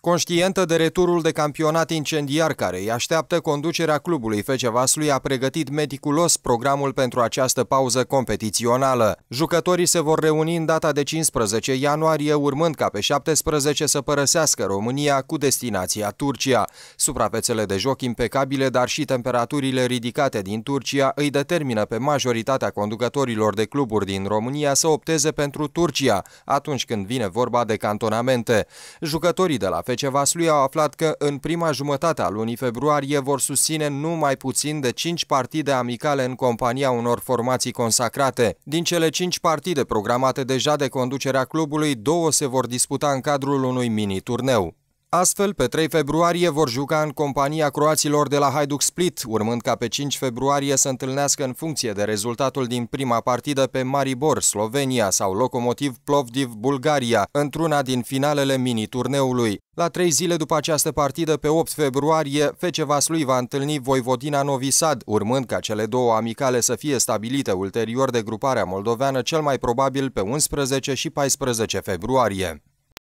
Conștientă de returul de campionat incendiar care îi așteaptă, conducerea clubului FC Vaslui a pregătit meticulos programul pentru această pauză competițională. Jucătorii se vor reuni în data de 15 ianuarie, urmând ca pe 17 să părăsească România cu destinația Turcia. Suprafețele de joc impecabile, dar și temperaturile ridicate din Turcia îi determină pe majoritatea conducătorilor de cluburi din România să opteze pentru Turcia atunci când vine vorba de cantonamente. Jucătorii de la FC Vaslui au aflat că în prima jumătate a lunii februarie vor susține nu mai puțin de 5 partide amicale în compania unor formații consacrate. Din cele 5 partide programate deja de conducerea clubului, două se vor disputa în cadrul unui mini-turneu. Astfel, pe 3 februarie vor juca în compania croaților de la Hajduk Split, urmând ca pe 5 februarie să întâlnească în funcție de rezultatul din prima partidă pe Maribor, Slovenia sau Locomotiv Plovdiv, Bulgaria, într-una din finalele mini-turneului. La trei zile după această partidă, pe 8 februarie, fece Vaslui va întâlni Voivodina Novi Sad, urmând ca cele două amicale să fie stabilite ulterior de gruparea moldoveană, cel mai probabil pe 11 și 14 februarie.